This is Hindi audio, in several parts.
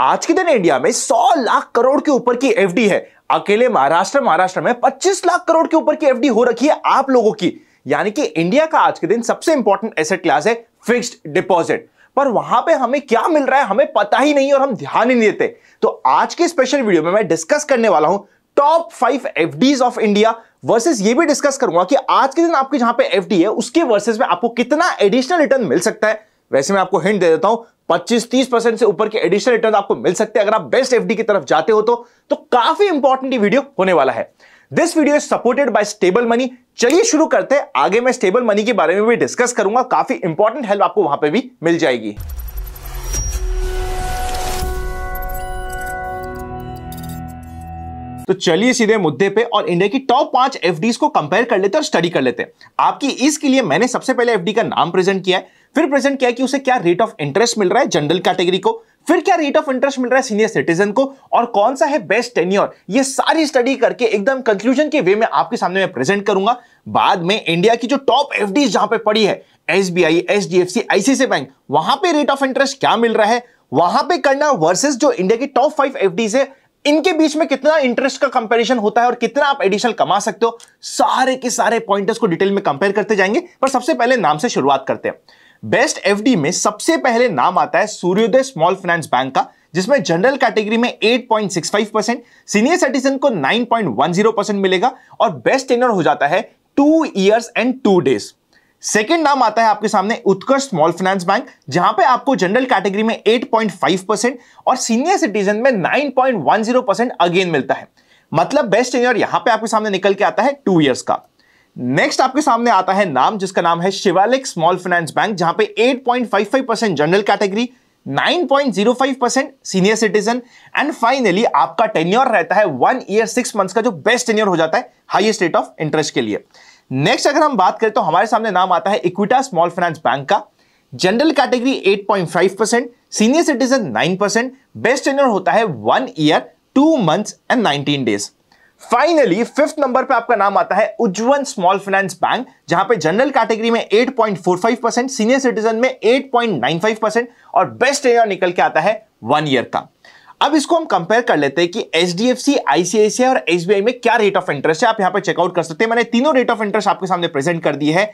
आज के दिन इंडिया में 100 लाख करोड़ के ऊपर की एफडी है अकेले महाराष्ट्र महाराष्ट्र में 25 लाख करोड़ के ऊपर की एफडी हो रखी है आप लोगों की यानी कि इंडिया का आज के दिन सबसे इंपॉर्टेंट एसेट क्लास है फिक्स्ड डिपॉजिट पर वहां पे हमें क्या मिल रहा है हमें पता ही नहीं और हम ध्यान ही नहीं देते तो आज के स्पेशल वीडियो में मैं डिस्कस करने वाला हूं top five F of India versus ये भी डिस्कस करूंगा कि आज के दिन आपके जहां पे एफ है उसके वर्सेस में आपको कितना एडिशनल रिटर्न मिल सकता है वैसे मैं आपको हिंट दे देता हूं 25-30 परसेंट से ऊपर के एडिशनल रिटर्न आपको मिल सकते हैं अगर आप बेस्ट एफडी की तरफ जाते हो तो, तो काफी इंपॉर्टेंट वीडियो होने वाला है this video is supported by stable money चलिए शुरू करते हैं आगे मैं स्टेबल मनी के बारे में भी डिस्कस करूंगा काफी इंपॉर्टेंट हेल्प आपको वहां पर भी मिल जाएगी तो चलिए सीधे मुद्दे पे और इंडिया की टॉप पांच एफडीज को कंपेयर कर लेते हैं और स्टडी कर लेते हैं आपकी इसके लिए मैंने सबसे पहले एफडी का नाम प्रेजेंट किया है फिर प्रेजेंट किया कि उसे क्या रेट ऑफ इंटरेस्ट मिल रहा है जनरल कैटेगरी को फिर क्या रेट ऑफ इंटरेस्ट मिल रहा है सीनियर सिटीजन को और कौन सा है बेस्ट टेन्योर ये सारी स्टडी करके एकदम कंक्लूजन के वे में आपके सामने मैं प्रेजेंट करूंगा बाद में इंडिया की जो टॉप एफ डी जहां पर पड़ी है S B I H D F C ICICI bank वहां पर रेट ऑफ इंटरेस्ट क्या मिल रहा है वहां पे करना वर्सेस जो इंडिया की टॉप फाइव एफ डीज है इनके बीच में कितना इंटरेस्ट का कंपैरिजन होता है और कितना आप एडिशनल कमा सकते हो सारे के सारे पॉइंटर्स को डिटेल में कंपेयर करते जाएंगे पर सबसे पहले नाम से शुरुआत करते हैं बेस्ट एफडी में सबसे पहले नाम आता है सूर्योदय स्मॉल फाइनेंस बैंक का जिसमें जनरल कैटेगरी में 8.65 परसेंट सीनियर सिटीजन को 9.10 परसेंट मिलेगा और बेस्ट टेनर हो जाता है two years and two days second नाम आता है आपके सामने उत्कर्ष स्मॉल फाइनेंस बैंक जहां पे आपको जनरल कैटेगरी में 8.5 परसेंट और सीनियर सिटीजन में 9.10 परसेंट अगेन मिलता है मतलब बेस्ट टेनर यहां पे आपके सामने निकल के आता है टू ईयर्स का नेक्स्ट आपके सामने आता है नाम जिसका नाम है शिवालिक स्मॉल फाइनेंस बैंक जहां पे 8.55 percent general category 9.05 percent senior citizen and finally आपका टेन्योर रहता है वन ईयर सिक्स मंथ्स का जो बेस्ट टेन्योर हो जाता है हाईएस्ट रेट ऑफ इंटरेस्ट के लिए नेक्स्ट अगर हम बात करें तो हमारे सामने नाम आता है इक्विटा स्मॉल फाइनेंस बैंक का general category 8.5 percent senior citizen 9 percent best tenure होता है one year two months and 19 days finally fifth number पे आपका नाम आता है उज्जवल स्मॉल फाइनेंस बैंक जहां पे जनरल कैटेगरी में 8.45 परसेंट सीनियर सिटीजन में 8.95 परसेंट और बेस्ट एरिया निकल के आता है वन ईयर का अब इसको हम कंपेयर कर लेते हैं कि H D F C ICICI और एस में क्या रेट ऑफ इंटरेस्ट है आप यहां पर चेकआउट कर सकते हैं मैंने तीनों रेट ऑफ इंटरेस्ट आपके सामने प्रेजेंट कर दी है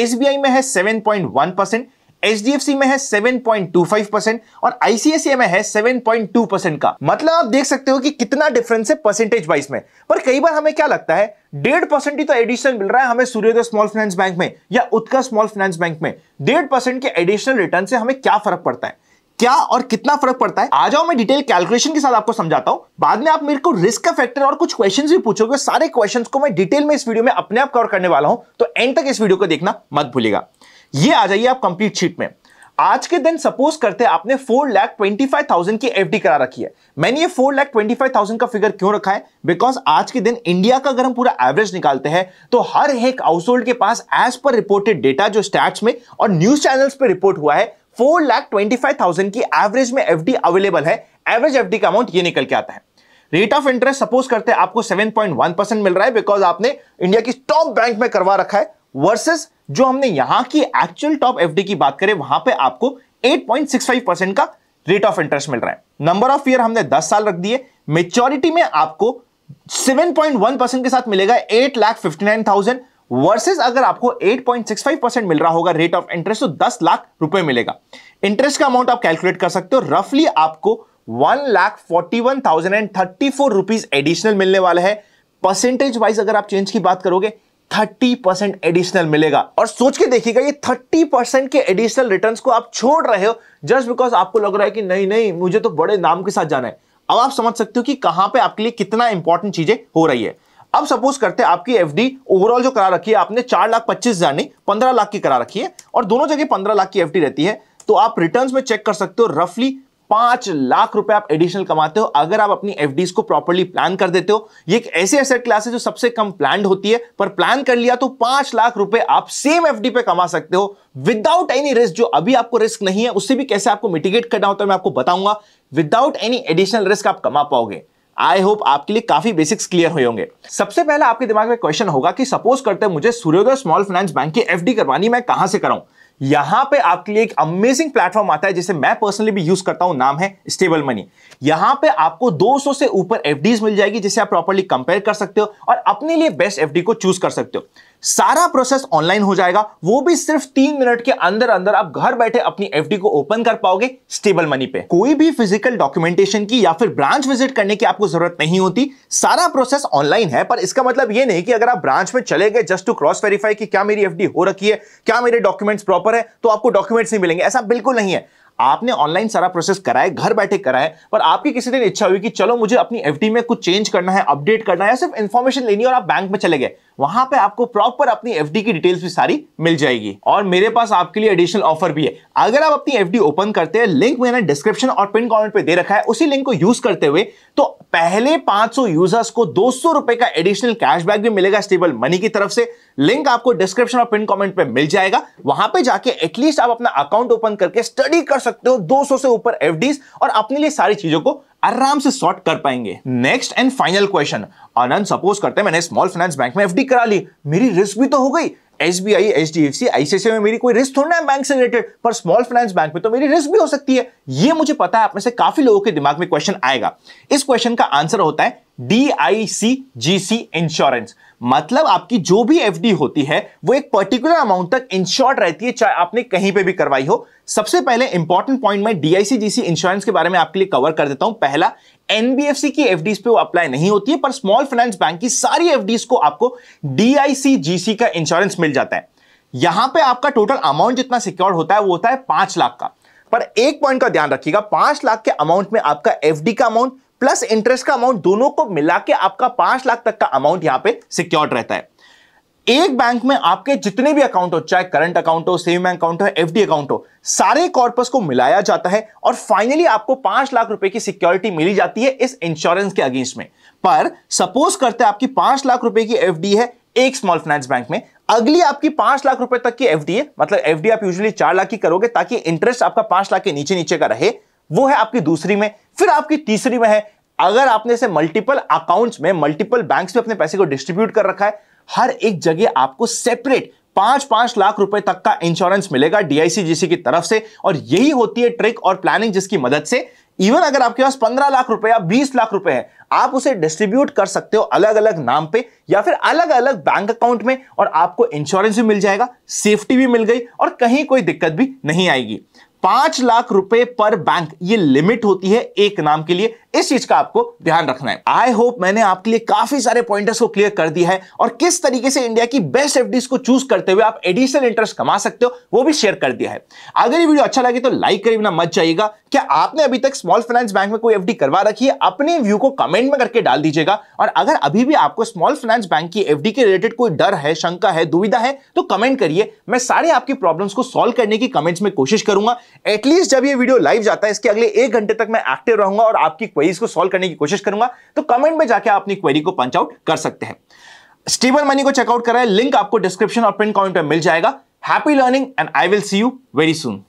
एसबीआई में है वन परसेंट HDFC में है 7.25 परसेंट और ICICI e में है 7.2 परसेंट का मतलब आप देख सकते हो कि कितना डिफरेंस है परसेंटेज वाइज में पर कई बार हमें क्या लगता है डेढ़ परसेंट ही तो एडिशनल मिल रहा है हमें सूर्योदय स्मॉल फाइनेंस बैंक में या उत्कर्ष स्मॉल फाइनेंस बैंक में डेढ़ परसेंट के एडिशनल रिटर्न से हमें क्या फर्क पड़ता है क्या और कितना फर्क पड़ता है आ जाओ मैं डिटेल कैलकुलेशन के साथ आपको समझाता हूं बाद में आप मेरे को रिस्क का फैक्टर और कुछ क्वेश्चंस भी पूछोगे सारे क्वेश्चंस को मैं डिटेल में इस वीडियो में अपने आप कवर करने वाला हूं तो एंड तक इस वीडियो को देखना मत भूलिएगा ये आ जाइए आप कंप्लीट शीट में आज के दिन सपोज करते हैं आपने four lakh twenty five thousand की एफडी करा रखी है मैंने ये four lakh twenty five thousand का फिगर क्यों रखा है बिकॉज आज के दिन इंडिया का अगर हम पूरा एवरेज निकालते हैं तो हर एक हाउस होल्ड के पास एज पर रिपोर्टेड डेटा जो स्टैट्स में और न्यूज चैनल्स पर रिपोर्ट हुआ है four lakh twenty five thousand की एवरेज में एफडी अवेलेबल है एवरेज एफडी का अमाउंट ये निकल के आता है रेट ऑफ इंटरेस्ट सपोज करते हैं आपको 7.1 परसेंट मिल रहा है बिकॉज आपने इंडिया की टॉप बैंक में करवा रखा है वर्सेस जो हमने यहां की एक्चुअल टॉप एफडी की बात करें वहां पे आपको 8.65 परसेंट का रेट ऑफ इंटरेस्ट मिल रहा है नंबर ऑफ ईयर हमने 10 साल रख दिए मेच्योरिटी में आपको 7.1 परसेंट के साथ मिलेगा eight lakh fifty nine thousand versus अगर आपको 8.65 परसेंट मिल रहा होगा रेट ऑफ इंटरेस्ट तो 10 लाख रुपए मिलेगा इंटरेस्ट का अमाउंट आप कैलकुलेट कर सकते हो रफली आपको one lakh forty one thousand and thirty four rupees additional मिलने वाला है परसेंटेज वाइज अगर आप चेंज की बात करोगे थर्टी परसेंट एडिशनल मिलेगा और सोच के देखिएगा ये थर्टी परसेंट के एडिशनल रिटर्न्स को आप छोड़ रहे हो जस्ट बिकॉज आपको लग रहा है कि नहीं नहीं मुझे तो बड़े नाम के साथ जाना है अब आप समझ सकते हो कि कहां पे आपके लिए कितना इंपॉर्टेंट चीजें हो रही है अब सपोज करते हैं आपकी एफडी ओवरऑल जो करा रखी है आपने चार लाख पच्चीस हजार नहीं पंद्रह लाख की करा रखी है और दोनों जगह पंद्रह लाख की एफ रहती है तो आप रिटर्न में चेक कर सकते हो रफली पांच लाख रुपए आप एडिशनल कमाते हो अगर आप अपनी एफ को प्रॉपरली प्लान कर देते हो ये एक ऐसी एसेट क्लास है जो सबसे कम प्लान होती है पर प्लान कर लिया तो पांच लाख रुपए आप सेम एफ पे कमा सकते हो विदाउट एनी रिस्क जो अभी आपको रिस्क नहीं है उससे भी कैसे आपको मिटिगेट करना होता है मैं आपको बताऊंगा विदाउट एनी एडिशनल रिस्क आप कमा पाओगे आई होप आपके लिए काफी बेसिक्स क्लियर हुए होंगे सबसे पहले आपके दिमाग में क्वेश्चन होगा कि सपोज करते हैं मुझे सूर्योदय स्मॉल फाइनेंस बैंक की एफडी करवानी मैं कहां से कराऊं यहां पे आपके लिए एक अमेजिंग प्लेटफॉर्म आता है जिसे मैं पर्सनली भी यूज करता हूं नाम है स्टेबल मनी यहां पे आपको 200 से ऊपर एफडीज मिल जाएगी जिसे आप प्रॉपरली कंपेयर कर सकते हो और अपने लिए बेस्ट एफडी को चूज कर सकते हो सारा प्रोसेस ऑनलाइन हो जाएगा वो भी सिर्फ तीन मिनट के अंदर अंदर आप घर बैठे अपनी एफ को ओपन कर पाओगे स्टेबल मनी पे कोई भी फिजिकल डॉक्यूमेंटेशन की या फिर ब्रांच विजिट करने की आपको जरूरत नहीं होती सारा प्रोसेस ऑनलाइन है पर इसका मतलब ये नहीं कि अगर आप ब्रांच में चले गए जस्ट टू क्रॉस वेरीफाई कि क्या मेरी एफ हो रखी है क्या मेरे डॉक्यूमेंट्स प्रॉपर है तो आपको डॉक्यूमेंट्स नहीं मिलेंगे ऐसा बिल्कुल नहीं है आपने ऑनलाइन सारा प्रोसेस कराए घर बैठे कराए पर आपकी किसी दिन इच्छा हुई कि चलो मुझे अपनी एफडी में कुछ चेंज करना है अपडेट करना है सिर्फ इंफॉर्मेशन लेनी है और आप बैंक में चले गए वहां पे आपको प्रॉपर अपनी एफडी की डिटेल्स भी सारी मिल जाएगी और मेरे पास आपके लिए एडिशनल ऑफर भी है अगर आप अपनी एफडी ओपन करते हैं लिंक मैंने डिस्क्रिप्शन और पिन कमेंट पे दे रखा है उसी लिंक को यूज करते हुए तो पहले 500 यूजर्स को दो रुपए का एडिशनल कैशबैक भी मिलेगा स्टेबल मनी की तरफ से लिंक आपको डिस्क्रिप्शन और पिन कमेंट पे मिल जाएगा वहां पे जाके एटलीस्ट आप अपना अकाउंट ओपन करके स्टडी कर सकते हो 200 से ऊपर एफडीज और अपने लिए सारी चीजों को आराम से सॉर्ट कर पाएंगे next and final question Anand suppose करते हैं मैंने स्मॉल फाइनेंस बैंक में एफडी करा ली मेरी रिस्क भी तो हो गई S B I H D F C ICI में मेरी कोई रिस्क थोड़ा है बैंक से रिलेटेड पर स्मॉल फाइनेंस बैंक में तो मेरी रिस्क भी हो सकती है ये मुझे पता है आप में से काफी लोगों के दिमाग में क्वेश्चन आएगा इस क्वेश्चन का आंसर होता है D I C ji C insurance मतलब आपकी जो भी एफ डी होती है वो एक पर्टिकुलर अमाउंट तक इंश्योर्ड रहती है चाहे आपने कहीं पे भी करवाई हो सबसे पहले इंपॉर्टेंट पॉइंट मैं सी इंश्योरेंस के बारे में आपके लिए कवर कर देता हूं पहला एनबीएफसी की एफ पे वो अप्लाई नहीं होती है पर स्मॉल फाइनेंस बैंक की सारी एफ को आपको डीआईसीजीसी का इंश्योरेंस मिल जाता है यहां पे आपका टोटल अमाउंट जितना सिक्योर होता है वो होता है पांच लाख का पर एक पॉइंट का ध्यान रखिएगा पांच लाख के अमाउंट में आपका एफडी का अमाउंट प्लस इंटरेस्ट का अमाउंट दोनों को मिला के आपका पांच लाख तक का अमाउंट यहां पे सिक्योर्ड रहता है एक बैंक में आपके जितने भी अकाउंट हो चाहे करंट अकाउंट हो सेविंग अकाउंट हो एफडी अकाउंट हो सारे कॉर्पस को मिलाया जाता है और फाइनली आपको पांच लाख रुपए की सिक्योरिटी मिली जाती है इस इंश्योरेंस के अगेंस्ट में पर सपोज करते हैं आपकी पांच लाख रुपए की एफ है एक स्मॉल फाइनेंस बैंक में अगली आपकी पांच लाख रुपए तक की एफडी है मतलब एफडी आप यूजुअली चार लाख की करोगे ताकि इंटरेस्ट आपका पांच लाख के नीचे नीचे का रहे वो है आपकी दूसरी में फिर आपकी तीसरी में है अगर आपने इसे मल्टीपल अकाउंट्स में मल्टीपल बैंक्स में अपने पैसे को डिस्ट्रीब्यूट कर रखा है हर एक जगह आपको सेपरेट पांच पांच लाख रुपए तक का इंश्योरेंस मिलेगा डीआईसीजीसी की तरफ से और यही होती है ट्रिक और प्लानिंग जिसकी मदद से इवन अगर आपके पास पंद्रह लाख रुपए या बीस लाख रुपए है आप उसे डिस्ट्रीब्यूट कर सकते हो अलग अलग नाम पे या फिर अलग अलग बैंक अकाउंट में और आपको इंश्योरेंस भी मिल जाएगा सेफ्टी भी मिल गई और कहीं कोई दिक्कत भी नहीं आएगी पांच लाख रुपए पर बैंक ये लिमिट होती है एक नाम के लिए इस चीज का आपको ध्यान रखना है आई होप मैंने आपके लिए काफी सारे पॉइंटर्स को क्लियर कर दिया है और किस तरीके से इंडिया की बेस्ट एफ को चूज करते हुए आप एडिशनल इंटरेस्ट कमा सकते हो वो भी शेयर कर दिया है अगर ये वीडियो अच्छा लगे तो लाइक करे बिना मत जाइएगा क्या आपने अभी तक स्मॉल फाइनेंस बैंक में कोई एफडी करवा रखी है अपने व्यू को कमेंट में करके डाल दीजिएगा और अगर अभी भी आपको स्मॉल फाइनेंस बैंक की एफडी के रिलेटेड कोई डर है शंका है दुविधा है तो कमेंट करिए मैं सारे आपकी प्रॉब्लम्स को सॉल्व करने की कमेंट्स में कोशिश करूंगा एटलीस्ट जब ये वीडियो लाइव जाता है इसके अगले एक घंटे तक मैं एक्टिव रहूंगा और आपकी क्वेरीज को सॉल्व करने की कोशिश करूंगा तो कमेंट में जाके आप अपनी क्वेरी को पंच आउट कर सकते हैं स्टेबल मनी को चेकआउट कराए लिंक आपको डिस्क्रिप्शन और प्रिंट कॉमेंट में मिल जाएगा happy learning and I will see you very soon